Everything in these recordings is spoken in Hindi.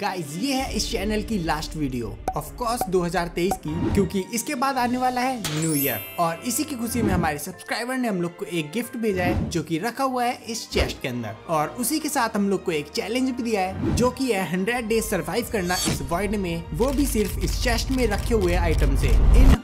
गाइज ये है इस चैनल की लास्ट वीडियो ऑफ कोर्स 2023 की क्योंकि इसके बाद आने वाला है न्यू ईयर और इसी की खुशी में हमारे सब्सक्राइबर ने हम लोग को एक गिफ्ट भेजा है जो कि रखा हुआ है इस चेस्ट के अंदर और उसी के साथ हम लोग को एक चैलेंज भी दिया है जो कि है हंड्रेड डेज सर्वाइव करना इस वर्ल्ड में वो भी सिर्फ इस चेस्ट में रखे हुए आइटम ऐसी इन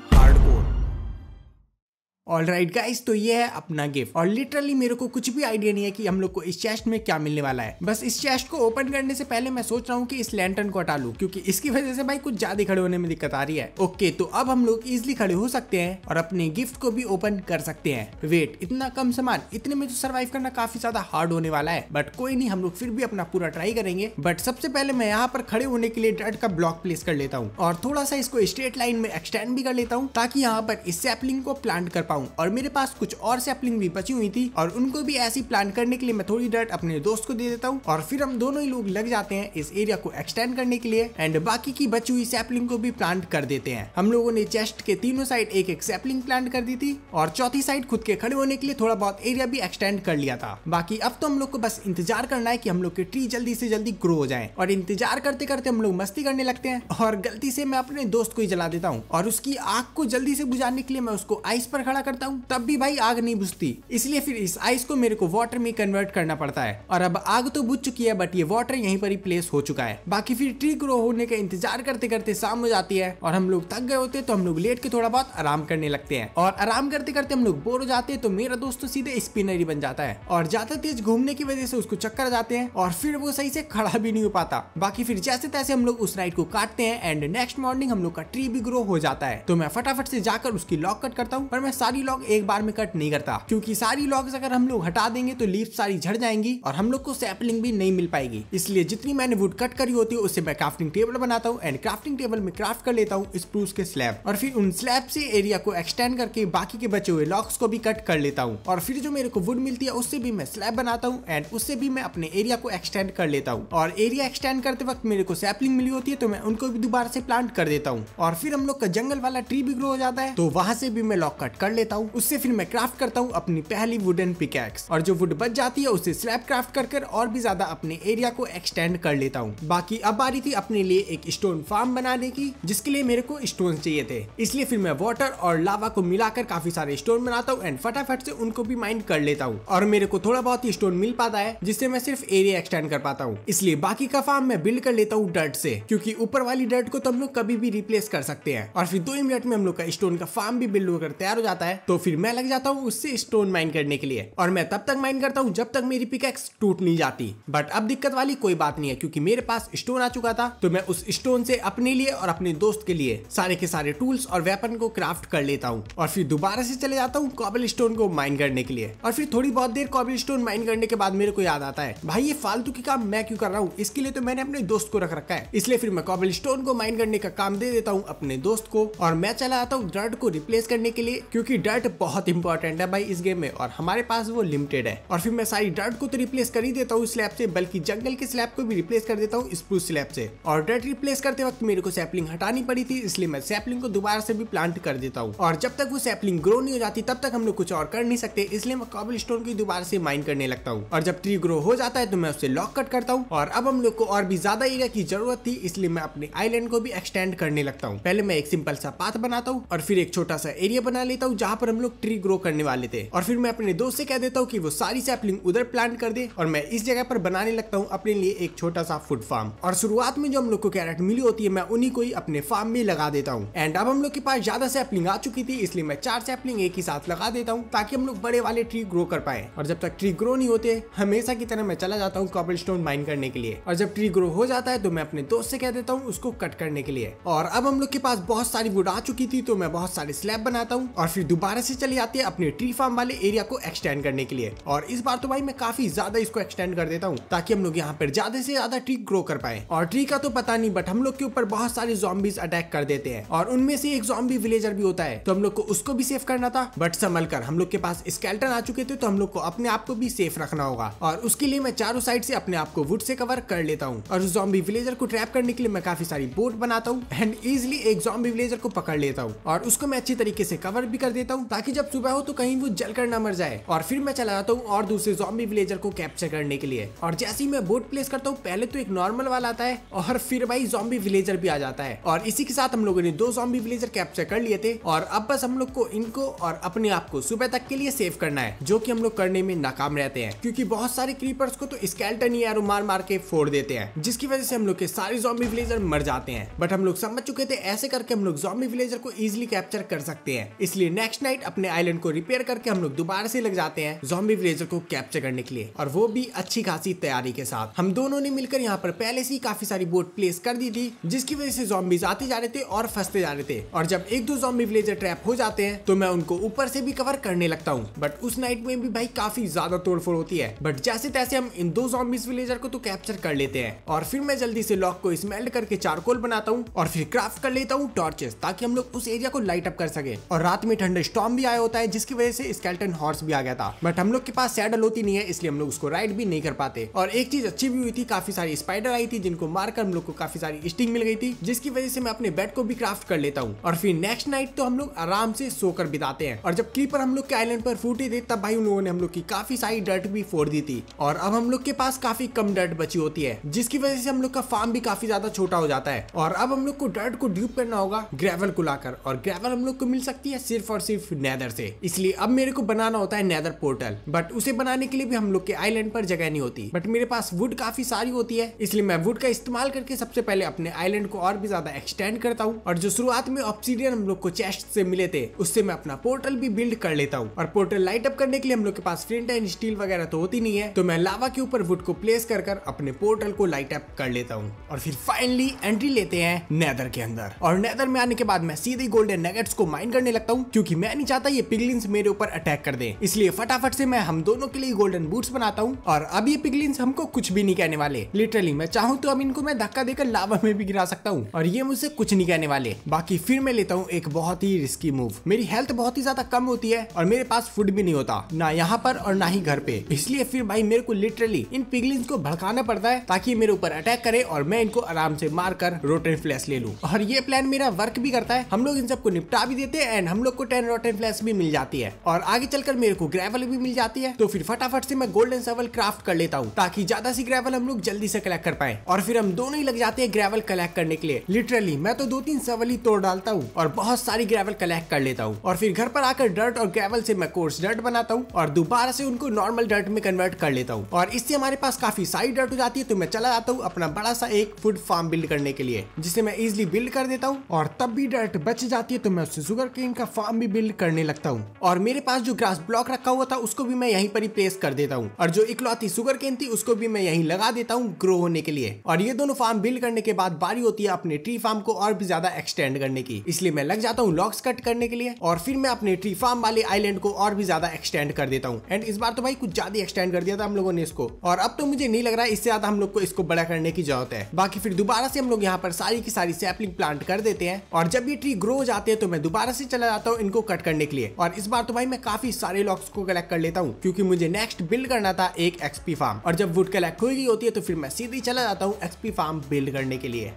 ऑल राइट गाइस तो ये है अपना गिफ्ट और लिटरली मेरे को कुछ भी आइडिया नहीं है कि हम लोग को इस चेस्ट में क्या मिलने वाला है बस इस चेस्ट को ओपन करने से पहले मैं सोच रहा हूँ कि इस लैंटर्न को हटा लू क्योंकि इसकी वजह से भाई कुछ ज्यादा खड़े होने में दिक्कत आ रही है ओके तो अब हम लोग इजिली खड़े हो सकते हैं और अपने गिफ्ट को भी ओपन कर सकते हैं वेट इतना कम सामान इतने में तो सर्वाइव करना काफी ज्यादा हार्ड होने वाला है बट कोई नहीं हम लोग फिर भी अपना पूरा ट्राई करेंगे बट सबसे पहले मैं यहाँ पर खड़े होने के लिए डट का ब्लॉक प्लेस कर लेता हूँ और थोड़ा सा इसको स्ट्रेट लाइन में एक्सटेंड भी कर लेता हूँ ताकि यहाँ पर इस सैपलिंग को प्लांट कर पाऊँ हूँ और मेरे पास कुछ और सैपलिंग भी बची हुई थी और उनको भी ऐसी प्लान करने के लिए मैं थोड़ी डर्ट अपने दोस्त को दे देता हूँ और फिर हम दोनों ही लोग लग जाते हैं इस एरिया को एक्सटेंड करने के लिए एंड बाकी की बची हुई सैपलिंग को भी प्लांट कर देते हैं हम लोगों ने चेस्ट के तीनों साइड एक एक सैपलिंग प्लांट कर दी थी और चौथी साइड खुद के खड़े होने के लिए थोड़ा बहुत एरिया भी एक्सटेंड कर लिया था बाकी अब तो हम लोग को बस इंतजार करना है कि हम लोग के ट्री जल्दी से जल्दी ग्रो हो जाए और इंतजार करते करते हम लोग मस्ती करने लगते हैं और गलती से मैं अपने दोस्त को ही जला देता हूँ और उसकी आग को जल्दी से बुझाने के लिए मैं उसको आइस पर खड़ा कर करता हूँ तब भी भाई आग नहीं बुझती इसलिए फिर इस आइस को मेरे को वाटर में कन्वर्ट करना पड़ता है और अब आग तो बुझ चुकी है बट ये वाटर यही पर ही प्लेस हो चुका है बाकी फिर ट्री ग्रो होने का इंतजार करते करते शाम हो जाती है और हम लोग थक गए होते तो हम लोग लेट के थोड़ा बहुत आराम करने लगते हैं और आराम करते करते हम लोग बोर हो जाते हैं तो मेरा दोस्त सीधे स्पिनर ही बन जाता है और ज्यादा तेज घूमने की वजह से उसको चक्कर जाते हैं और फिर वो सही से खड़ा भी नहीं हो पाता बाकी फिर जैसे तैसे हम लोग उस राइड को काटते हैं एंड नेक्स्ट मॉर्निंग हम लोग का ट्री भी ग्रो हो जाता है तो मैं फटाफट से जाकर उसकी लॉक कट करता हूँ पर मैं सारी सारी लॉग एक बार में कट नहीं करता क्योंकि सारी लॉग अगर हम लोग हटा देंगे तो लीव सारी झड़ जाएंगी और हम लोग को सैपलिंग भी नहीं मिल पाएगी इसलिए जितनी मैंने वुड कट करी होती है उससे मैं क्राफ्टिंग टेबल बनाता हूँ एंड क्राफ्टिंग टेबल में क्राफ्ट कर लेता हूँ स्प्रूस के स्लैब और फिर उन स्लैब से एरिया को एक्सटेंड करके बाकी के बचे हुए लॉक्स को भी कट कर लेता हूँ और फिर जो मेरे को वुड मिलती है उससे भी मैं स्लैब बनाता हूँ एंड उससे भी मैं अपने एरिया को एक्सटेंड कर लेता हूँ और एरिया एक्सटेंड करते वक्त मेरे को सैपलिंग मिली होती है तो मैं उनको भी दोबारा से प्लांट कर देता हूँ और फिर हम लोग का जंगल वाला ट्री भी ग्रो हो जाता है तो वहां से भी मैं लॉक कट कर लेता देता हूँ उससे फिर मैं क्राफ्ट करता हूँ अपनी पहली वुडन पिकैक्स और जो वुड बच जाती है उसे स्लैब क्राफ्ट कर कर और भी ज्यादा अपने एरिया को एक्सटेंड कर लेता हूँ बाकी अब आ रही थी अपने लिए एक स्टोन फार्म बनाने की जिसके लिए मेरे को स्टोन चाहिए थे इसलिए फिर मैं वाटर और लावा को मिलाकर काफी सारे स्टोन बनाता हूँ एंड फटाफट से उनको भी माइंड कर लेता हूँ और मेरे को थोड़ा बहुत ही स्टोन मिल पाता है जिससे मैं सिर्फ एरिया एक्सटेंड कर पाता हूँ इसलिए बाकी का फार्म मैं बिल्ड कर लेता हूँ डर्ट से क्योंकि ऊपर वाली डर्ट को तो हम लोग कभी भी रिप्लेस कर सकते हैं और फिर दो ही मिनट में हम लोग का स्टोन का फार्म भी बिल्ड होकर तैयार हो जाता है है तो फिर मैं लग जाता हूँ उससे स्टोन माइन करने के लिए और मैं तब तक माइन करता हूँ जब तक मेरी पिकेक्स टूट नहीं जाती बट अब दिक्कत वाली कोई बात नहीं है क्योंकि मेरे पास स्टोन आ चुका था तो मैं उस स्टोन से अपने लिए और अपने दोस्त के लिए सारे के सारे टूल्स और वेपन को क्राफ्ट कर लेता हूँ और फिर दोबारा से चले जाता हूँ कॉबल स्टोन को माइन करने के लिए और फिर थोड़ी बहुत देर कॉबल स्टोन माइन करने के बाद मेरे को याद आता है भाई ये फालतू की काम मैं क्यों कर रहा हूँ इसके लिए तो मैंने अपने दोस्त को रख रखा है इसलिए फिर मैं कॉबल स्टोन को माइन करने का काम दे देता हूँ अपने दोस्त को और मैं चला आता हूँ ड्रड को रिप्लेस करने के लिए क्योंकि डर्ट बहुत इंपॉर्टेंट है भाई इस गेम में और हमारे पास वो लिमिटेड है और फिर मैं सारी डर्ट को तो रिप्लेस कर ही देता हूँ स्लैब से बल्कि जंगल के स्लैब को भी रिप्लेस कर देता हूँ स्प्रूस स्लैब से और डर्ट रिप्लेस करते वक्त मेरे को सैपलिंग हटानी पड़ी थी इसलिए मैं सैपलिंग को दोबारा से भी प्लांट कर देता हूँ और जब तक वो सैपलिंग ग्रो नहीं हो जाती तब तक हम लोग कुछ और कर नहीं सकते इसलिए मैं कॉबल स्टोन की दोबारा से माइन करने लगता हूँ और जब ट्री ग्रो हो जाता है तो मैं उसे लॉक कट करता हूँ और अब हम लोग को और भी ज्यादा एरिया की जरूरत थी इसलिए मैं अपने आईलैंड को भी एक्सटेंड करने लगता हूँ पहले मैं एक सिंपल सा पाथ बनाता हूँ और फिर एक छोटा सा एरिया बना लेता हूँ जहाँ जहाँ पर हम लोग ट्री ग्रो करने वाले थे और फिर मैं अपने दोस्त से कह देता हूँ कि वो सारी सैपलिंग उधर प्लांट कर दे और मैं इस जगह पर बनाने लगता हूँ अपने लिए एक छोटा सा फूड फार्म और शुरुआत में जो हम लोग को कैरेट मिली होती है मैं उन्हीं को ही अपने फार्म में लगा देता हूँ एंड अब हम लोग के पास ज्यादा सैपलिंग आ चुकी थी इसलिए मैं चार सैपलिंग एक ही साथ लगा देता हूँ ताकि हम लोग बड़े वाले ट्री ग्रो कर पाए और जब तक ट्री ग्रो नहीं होते हमेशा की तरह मैं चला जाता हूँ कॉबल स्टोन माइन करने के लिए और जब ट्री ग्रो हो जाता है तो मैं अपने दोस्त से कह देता हूँ उसको कट करने के लिए और अब हम लोग के पास बहुत सारी वुड आ चुकी थी तो मैं बहुत सारे स्लैब बनाता हूँ और फिर दोबारा से चली आती है अपने ट्री फार्म वाले एरिया को एक्सटेंड करने के लिए और इस बार तो भाई मैं काफी ज्यादा इसको एक्सटेंड कर देता हूँ ताकि हम लोग यहाँ पर ज्यादा से ज्यादा ट्री ग्रो कर पाए और ट्री का तो पता नहीं बट हम लोग के ऊपर बहुत सारे जॉम्बीज अटैक कर देते हैं और उनमें से एक जॉम्बी विलेजर भी होता है तो हम लोग को उसको भी सेफ करना था बट संभल कर हम लोग के पास स्केल्टन आ चुके थे तो हम लोग को अपने आप को भी सेफ रखना होगा और उसके लिए मैं चारों साइड से अपने आप को वुड से कवर कर लेता हूँ और जॉम्बी विलेजर को ट्रैप करने के लिए मैं काफी सारी बोट बनाता हूँ एंड इजिली एक जॉम्बी विलेजर को पकड़ लेता हूँ और उसको मैं अच्छी तरीके से कवर भी कर देता देता हूँ ताकि जब सुबह हो तो कहीं वो जल कर ना मर जाए और फिर मैं चला जाता हूँ और दूसरे जॉम्बी विलेजर को कैप्चर करने के लिए और जैसे ही मैं बोट प्लेस करता हूँ पहले तो एक नॉर्मल वाला आता है और फिर भाई जॉम्बी विलेजर भी आ जाता है और इसी के साथ हम लोगों ने दो जॉम्बी विलेजर कैप्चर कर लिए थे और अब बस हम लोग को इनको और अपने आप को सुबह तक के लिए सेव करना है जो की हम लोग करने में नाकाम रहते हैं क्यूँकी बहुत सारे क्रीपर्स को तो स्केल्टन या मार मार के फोड़ देते हैं जिसकी वजह से हम लोग के सारे जॉम्बी विलेजर मर जाते हैं बट हम लोग समझ चुके थे ऐसे करके हम लोग जॉम्बी विलेजर को इजिली कैप्चर कर सकते हैं इसलिए नेक्स्ट नेक्स्ट नाइट अपने आइलैंड को रिपेयर करके हम लोग दोबारा से लग जाते हैं जॉम्बी विलेजर को कैप्चर करने के लिए और वो भी अच्छी खासी तैयारी के साथ हम दोनों ने मिलकर यहाँ पर पहले से ही काफी सारी बोट प्लेस कर दी थी जिसकी वजह से जॉम्बीज आते जा रहे थे और फंसते जा रहे थे और जब एक दो जॉम्बी विलेजर ट्रैप हो जाते हैं तो मैं उनको ऊपर से भी कवर करने लगता हूँ बट उस नाइट में भी भाई काफी ज्यादा तोड़फोड़ होती है बट जैसे तैसे हम इन दो जॉम्बीज विलेजर को तो कैप्चर कर लेते हैं और फिर मैं जल्दी से लॉक को स्मेल्ट करके चारकोल बनाता हूँ और फिर क्राफ्ट कर लेता हूँ टॉर्चेस ताकि हम लोग उस एरिया को लाइट अप कर सके और रात में ठंडे स्टॉम भी आया होता है जिसकी वजह से स्केल्टन हॉर्स भी आ गया था बट हम लोग के पास सैडल होती नहीं है इसलिए हम लोग उसको राइड भी नहीं कर पाते और एक चीज अच्छी भी हुई थी काफी सारी स्पाइडर आई थी जिनको मारकर हम लोग को काफी सारी स्टिंग मिल गई थी जिसकी वजह से मैं अपने बेड को भी क्राफ्ट कर लेता हूँ और फिर नेक्स्ट नाइट तो हम लोग आराम से सोकर बिताते हैं और जब क्रीपर हम लोग के आईलैंड पर फूटे थे तब भाई उन लोगों ने हम लोग की काफी सारी डर्ट भी फोड़ दी थी और अब हम लोग के पास काफी कम डर्ट बची होती है जिसकी वजह से हम लोग का फार्म भी काफी ज्यादा छोटा हो जाता है और अब हम लोग को डर्ट को ड्यूब करना होगा ग्रेवल को लाकर और ग्रेवल हम लोग को मिल सकती है सिर्फ और सिर्फ सिर्फ नैदर से इसलिए अब मेरे को बनाना होता है नैदर पोर्टल बट उसे बनाने के लिए भी हम लोग के आईलैंड पर जगह नहीं होती बट मेरे पास वुड काफी सारी होती है इसलिए मैं वुड का इस्तेमाल करके सबसे पहले अपने आईलैंड को और भी ज्यादा एक्सटेंड करता हूँ और जो शुरुआत में ऑप्सीडियन हम लोग को चेस्ट से मिले थे उससे मैं अपना पोर्टल भी बिल्ड कर लेता हूँ और पोर्टल लाइट अप करने के लिए हम लोग के पास फ्रिंट एंड स्टील वगैरह तो होती नहीं है तो मैं लावा के ऊपर वुड को प्लेस कर कर अपने पोर्टल को लाइट अप कर लेता हूँ और फिर फाइनली एंट्री लेते हैं नैदर के अंदर और नैदर में आने के बाद मैं सीधे गोल्डन नगेट्स को माइन करने लगता हूँ क्योंकि मैं नहीं चाहता ये पिगलिंस मेरे ऊपर अटैक कर दे इसलिए फटाफट से मैं हम दोनों के लिए गोल्डन बूट्स बनाता हूँ और अब ये पिगलिंस हमको कुछ भी नहीं कहने वाले लिटरली मैं चाहूँ तो अब इनको मैं धक्का देकर लावा में भी गिरा सकता हूँ और ये मुझसे कुछ नहीं कहने वाले बाकी फिर मैं लेता हूँ एक बहुत ही रिस्की मूव मेरी हेल्थ बहुत ही ज्यादा कम होती है और मेरे पास फूड भी नहीं होता ना यहाँ पर और ना ही घर पे इसलिए फिर भाई मेरे को लिटरली इन पिगलिंस को भड़काना पड़ता है ताकि मेरे ऊपर अटैक करे और मैं इनको आराम से मार कर रोटेन फ्लैश ले लूँ और ये प्लान मेरा वर्क भी करता है हम लोग इन सबको निपटा भी देते हैं एंड हम लोग को टेन रोटेन फ्लैश भी मिल जाती है और आगे चलकर मेरे को ग्रेवल भी मिल जाती है तो फिर फटाफट से मैं गोल्डन सेवल क्राफ्ट कर लेता हूँ ताकि ज्यादा सी ग्रेवल हम लोग जल्दी से कलेक्ट कर पाए और फिर हम दोनों ही लग जाते हैं ग्रेवल कलेक्ट करने के लिए लिटरली मैं तो दो तीन सेवल ही तोड़ डालता हूँ और बहुत सारी ग्रेवल कलेक्ट कर लेता हूँ और फिर घर पर आकर डर्ट और ग्रेवल से मैं कोर्स डर्ट बनाता हूँ और दोबारा से उनको नॉर्मल डर्ट में कन्वर्ट कर लेता हूँ और इससे हमारे पास काफी सारी डर्ट हो जाती है तो मैं चला जाता हूँ अपना बड़ा सा एक फूड फार्म बिल्ड करने के लिए जिसे मैं इजिली बिल्ड कर देता हूँ और तब भी डर्ट बच जाती है तो मैं उससे शुगर किंग का फार्म भी बिल्ड करने लगता हूँ और मेरे पास जो ग्रास ब्लॉक रखा हुआ था उसको भी मैं यहीं पर ही प्लेस कर देता हूँ और जो इकलौती सुगर केन थी उसको भी मैं यहीं लगा देता हूँ ग्रो होने के लिए और ये दोनों फार्म बिल्ड करने के बाद बारी होती है अपने ट्री फार्म को और भी ज्यादा एक्सटेंड करने की इसलिए मैं लग जाता हूँ लॉक्स कट करने के लिए और फिर मैं अपने ट्री फार्म वाले आईलैंड को और भी ज्यादा एक्सटेंड कर देता हूँ एंड इस बार तो भाई कुछ ज्यादा एक्सटेंड कर दिया था हम लोगों ने इसको और अब तो मुझे नहीं लग रहा है इससे ज्यादा हम लोग को इसको बड़ा करने की जरूरत है बाकी फिर दोबारा से हम लोग यहाँ पर सारी की सारी सैपलिंग प्लांट कर देते हैं और जब ये ट्री ग्रो हो जाते हैं तो मैं दोबारा से चला जाता हूँ इनको कट करने के लिए और इस बार तो भाई मैं काफी सारे लॉक्स को कलेक्ट कर लेता हूँ क्योंकि मुझे नेक्स्ट बिल्ड करना था एक एक्सपी फार्म और जब वुड कलेक्ट हुई होती है तो फिर मैं सीधी चला जाता हूँ एक्सपी फार्म बिल्ड करने के लिए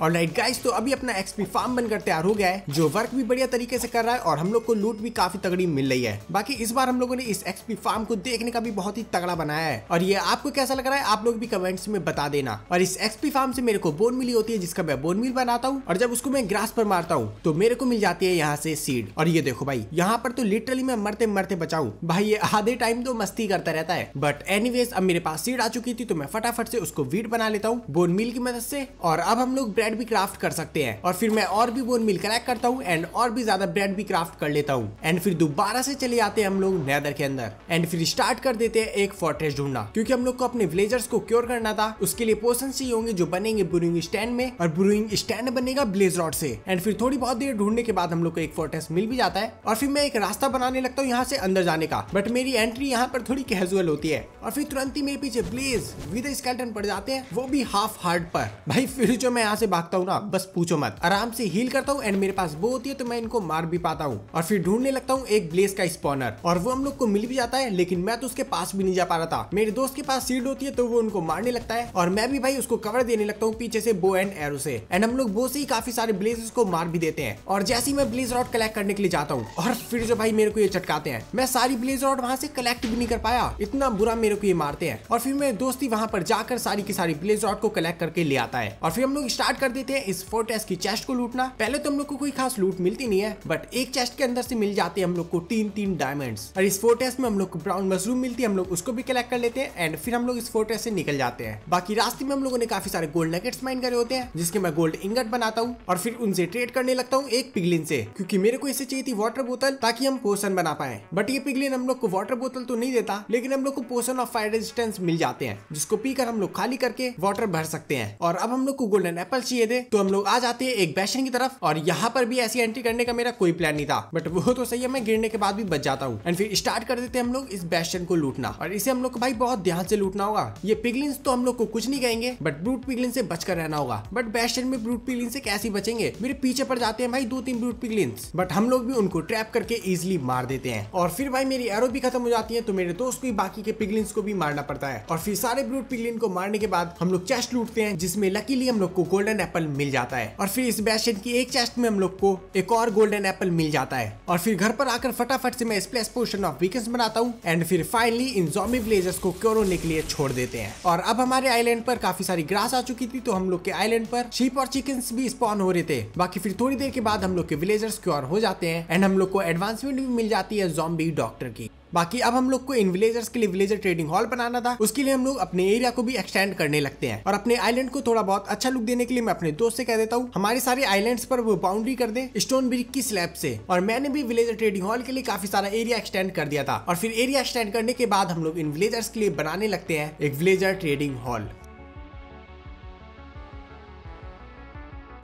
और लाइट गाइस तो अभी अपना एक्सपी फार्म बनकर तैयार हो गया है जो वर्क भी बढ़िया तरीके से कर रहा है और हम लोग को लूट भी काफी तगड़ी मिल रही है बाकी इस बार हम लोगों ने इस एक्सपी फार्म को देखने का भी बहुत ही तगड़ा बनाया है और ये आपको कैसा लग रहा है आप लोग भी कमेंट्स में बता देना और इस एक्सपी फार्म से मेरे को बोन मिली होती है जिसका मैं बोन मिल बनाता हूँ और जब उसको मैं ग्रास पर मारता हूँ तो मेरे को मिल जाती है यहाँ से सीड और ये देखो भाई यहाँ पर तो लिटरली मैं मरते मरते बचाऊ भाई ये आधे टाइम तो मस्ती करता रहता है बट एनी अब मेरे पास सीड आ चुकी थी तो मैं फटाफट से उसको वीट बना लेता हूँ बोन मिल की मदद से और अब हम लोग ब्रेड भी क्राफ्ट कर सकते हैं और फिर मैं और भी बोन मिल कलेक्ट करता हूँ एंड और भी ज्यादा ब्रेड भी क्राफ्ट कर लेता हूँ एंड फिर दोबारा से चले आते हैं हम लोग नैदर के अंदर एंड फिर स्टार्ट कर देते हैं एक फोर्ट्रेस ढूंढना क्योंकि हम लोग को अपने विलेजर्स को क्योर करना था उसके लिए पोर्सन चाहिए होंगे जो बनेंगे ब्रूइंग स्टैंड में और ब्रूइंग स्टैंड बनेगा ब्लेज रॉड से एंड फिर थोड़ी बहुत देर ढूंढने के बाद हम लोग को एक फोर्ट्रेस मिल भी जाता है और फिर मैं एक रास्ता बनाने लगता हूँ यहाँ से अंदर जाने का बट मेरी एंट्री यहाँ पर थोड़ी कैजुअल होती है और फिर तुरंत ही मेरे पीछे ब्लेज विद स्केल्टन पड़ जाते हैं वो भी हाफ हार्ट पर भाई फिर जो मैं यहाँ से भागता हूँ ना बस पूछो मत आराम से हील करता हूँ एंड मेरे पास वो होती है तो मैं इनको मार भी पाता हूँ और फिर ढूंढने लगता हूँ एक ब्लेस का स्पॉनर और वो हम लोग को मिल भी जाता है लेकिन मैं तो उसके पास भी नहीं जा पा रहा था मेरे दोस्त के पास सीड होती है तो वो उनको मारने लगता है और मैं भी भाई उसको कवर देने लगता हूँ पीछे से बो एंड एरो से एंड हम लोग बो से ही काफी सारे ब्लेजेस को मार भी देते हैं और जैसे ही मैं ब्लेज रॉड कलेक्ट करने के लिए जाता हूँ और फिर जो भाई मेरे को ये चटकाते हैं मैं सारी ब्लेज रॉड वहाँ से कलेक्ट भी नहीं कर पाया इतना बुरा मेरे को ये मारते हैं और फिर मेरे दोस्ती वहाँ पर जाकर सारी की सारी ब्लेज रॉड को कलेक्ट करके ले आता है और फिर हम लोग स्टार्ट कर देते हैं इस फोर्टेस की चेस्ट को लूटना पहले तो हम लोग को कोई खास लूट मिलती नहीं है बट एक चेस्ट के अंदर से मिल जाते हैं हम लोग को तीन तीन डायमंड और इस फोर्टेस में हम लोग को ब्राउन मशरूम मिलती है हम लोग उसको भी कलेक्ट कर लेते हैं एंड फिर हम लोग इस फोर्टेस से निकल जाते हैं बाकी रास्ते में हम लोगों ने काफी सारे गोल्ड नगेट्स माइन करे होते हैं जिसके मैं गोल्ड इंगट बनाता हूँ और फिर उनसे ट्रेड करने लगता हूँ एक पिगलिन से क्योंकि मेरे को इसे चाहिए थी वाटर बोतल ताकि हम पोषण बना पाए बट ये पिगलिन हम लोग को वाटर बोतल तो नहीं देता लेकिन हम लोग को पोषण ऑफ फायर रेजिस्टेंस मिल जाते हैं जिसको पीकर हम लोग खाली करके वाटर भर सकते हैं और अब हम लोग को गोल्डन एप्पल चाहिए थे तो हम लोग आ जाते हैं एक बैशन की तरफ और यहाँ पर भी ऐसी एंट्री करने का मेरा कोई प्लान नहीं था बट वो तो सही है मैं गिरने के बाद भी बच जाता हूँ एंड फिर स्टार्ट कर देते हम लोग इस बैशन को लूटना और इसे हम लोग को भाई बहुत ध्यान से लूटना होगा ये पिगलिन तो हम लोग को कुछ नहीं कहेंगे बट ब्रूट पिगलिन से बचकर रहना होगा बट बैशन में ब्रूट पिगलिन से कैसे बचेंगे मेरे पीछे पर जाते हैं भाई दो तीन ब्रूट पिगलिन बट हम लोग भी उनको ट्रैप करके इजिली मार देते हैं और फिर भाई मेरी एरो भी खत्म हो जाती है तो मेरे दोस्त को बाकी के पिगलिन को भी मारना पड़ता है और फिर सारे ब्रूट पिगलिन को मारने के बाद हम लोग चेस्ट लूटते हैं जिसमें लकीली हम लोग को गोल्डन एप्पल मिल जाता है और फिर इस बैशन की एक चेस्ट में हम लोग को एक और गोल्डन एप्पल मिल जाता है और फिर घर पर आकर फटाफट से मैं स्प्लेस पोर्शन ऑफ वीकेंस बनाता हूँ एंड फिर फाइनली इन जॉम्बी विलेजर्स को क्योर होने के लिए छोड़ देते हैं और अब हमारे आईलैंड पर काफी सारी ग्रास आ चुकी थी तो हम लोग के आईलैंड पर शीप और चिकन भी स्पॉन हो रहे थे बाकी फिर थोड़ी देर के बाद हम लोग के विलेजर्स क्योर हो जाते हैं एंड हम लोग को एडवांसमेंट भी मिल जाती है जॉम्बी डॉक्टर की बाकी अब हम लोग को इन विलेजर्स के लिए विलेजर ट्रेडिंग हॉल बनाना था उसके लिए हम लोग अपने एरिया को भी एक्सटेंड करने लगते हैं और अपने आइलैंड को थोड़ा बहुत अच्छा लुक देने के लिए मैं अपने दोस्त से कह देता हूँ हमारे सारे आइलैंड्स पर वो बाउंड्री कर दे स्टोन ब्रिक की स्लैब से और मैंने भी विलेजर ट्रेडिंग हॉल के लिए काफी सारा एरिया एक्सटेंड कर दिया था और फिर एरिया एक्सटेंड करने के बाद हम लोग इन विलेजर्स के लिए बनाने लगते हैं एक villager trading hall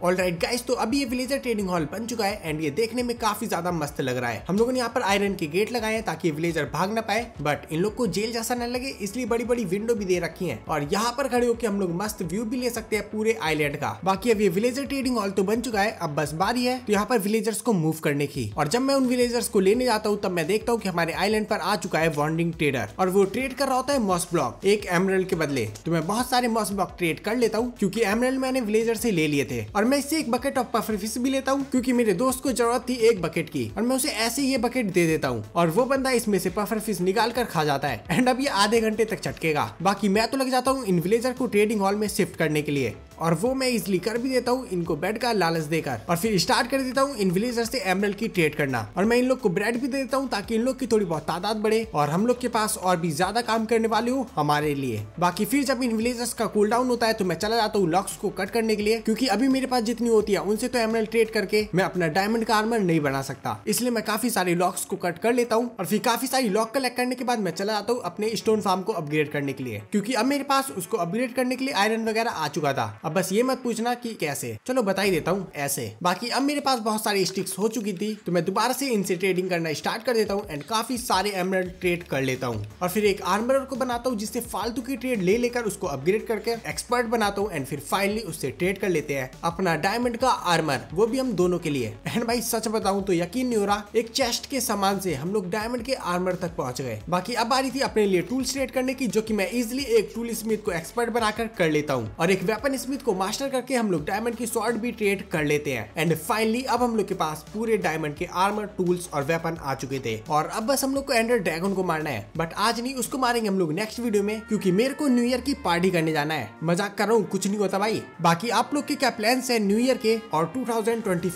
all right guys तो अभी ये विलेजर ट्रेडिंग हॉल बन चुका है एंड ये देखने में काफी ज्यादा मस्त लग रहा है हम लोगों ने यहाँ पर आयरन के गेट लगाए हैं ताकि विलेजर भाग ना पाए बट इन लोग को जेल जैसा न लगे इसलिए बड़ी बड़ी विंडो भी दे रखी है और यहाँ पर खड़े होकर हम लोग मस्त व्यू भी ले सकते हैं पूरे आईलैंड का बाकी अब ये विलेजर ट्रेडिंग हॉल तो बन चुका है अब बस बारी है तो यहाँ पर विलेजर्स को मूव करने की और जब मैं उन विलेजर्स को लेने जाता हूँ तब मैं देखता हूँ की हमारे आईलैंड पर आ चुका है वॉन्डिंग ट्रेडर और वो ट्रेड कर रहा होता है मॉस ब्लॉक एक एमरल के बदले तो मैं बहुत सारे मॉस ब्लॉक ट्रेड कर लेता हूँ क्यूँकी एमरल मैंने विलेजर से ले लिए थे और मैं इससे एक बकेट ऑफ पफर फिश भी लेता हूँ क्योंकि मेरे दोस्त को जरूरत थी एक बकेट की और मैं उसे ऐसे ये बकेट दे देता हूँ और वो बंदा इसमें से पफर फिश निकाल कर खा जाता है एंड अब ये आधे घंटे तक चटकेगा बाकी मैं तो लग जाता हूँ इन विलेजर को ट्रेडिंग हॉल में शिफ्ट करने के लिए और वो मैं इजिली कर भी देता हूँ इनको ब्रेड का लालच देकर और फिर स्टार्ट कर देता हूँ इन विलेजर से एमरल की ट्रेड करना और मैं इन लोग को ब्रेड भी दे देता हूँ ताकि इन लोग की थोड़ी बहुत तादाद बढ़े और हम लोग के पास और भी ज्यादा काम करने वाले हो हमारे लिए बाकी फिर जब इन विलेजर्स का कूल डाउन होता है तो मैं चला जाता हूँ लॉक्स को कट करने के लिए क्योंकि अभी मेरे पास जितनी होती है उनसे तो एमरल ट्रेड करके मैं अपना डायमंड का आर्मर नहीं बना सकता इसलिए मैं काफी सारे लॉक्स को कट कर लेता हूँ और फिर काफी सारी लॉक कलेक्ट करने के बाद मैं चला जाता हूँ अपने स्टोन फार्म को अपग्रेड करने के लिए क्योंकि अब मेरे पास उसको अपग्रेड करने के लिए आयरन वगैरह आ चुका था अब अब बस ये मत पूछना कि कैसे चलो बता ही देता हूँ ऐसे बाकी अब मेरे पास बहुत सारी स्टिक्स हो चुकी थी तो मैं दोबारा से इनसे ट्रेडिंग करना स्टार्ट कर देता हूँ एंड काफी सारे एमरल ट्रेड कर लेता हूँ और फिर एक आर्मर को बनाता हूँ जिससे फालतू की ट्रेड ले लेकर उसको अपग्रेड करके एक्सपर्ट बनाता हूँ एंड फिर फाइनली उससे ट्रेड कर लेते हैं अपना डायमंड का आर्मर वो भी हम दोनों के लिए एंड भाई सच बताऊँ तो यकीन नहीं हो रहा एक चेस्ट के सामान से हम लोग डायमंड के आर्मर तक पहुंच गए बाकी अब आ रही थी अपने लिए टूल ट्रेड करने की जो की मैं इजिली एक टूल स्मिथ को एक्सपर्ट बनाकर कर लेता हूँ और एक वेपन स्मिथ को मास्टर करके हम लोग डायमंड की स्वॉर्ड भी ट्रेड कर लेते हैं एंड फाइनली अब हम लोग के पास पूरे डायमंड के आर्मर टूल्स और वेपन आ चुके थे और अब बस हम लोग को एंडर ड्रैगन को मारना है बट आज नहीं उसको मारेंगे हम लोग नेक्स्ट वीडियो में क्योंकि मेरे को न्यू ईयर की पार्टी करने जाना है मजाक कर रहा हूँ कुछ नहीं होता भाई बाकी आप लोग के क्या प्लान है न्यू ईयर के और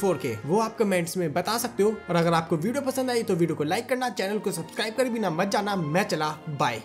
फोर के वो आप कमेंट्स में बता सकते हो और अगर आपको वीडियो पसंद आई तो वीडियो को लाइक करना चैनल को सब्सक्राइब कर भी ना मत जाना मैं चला बाय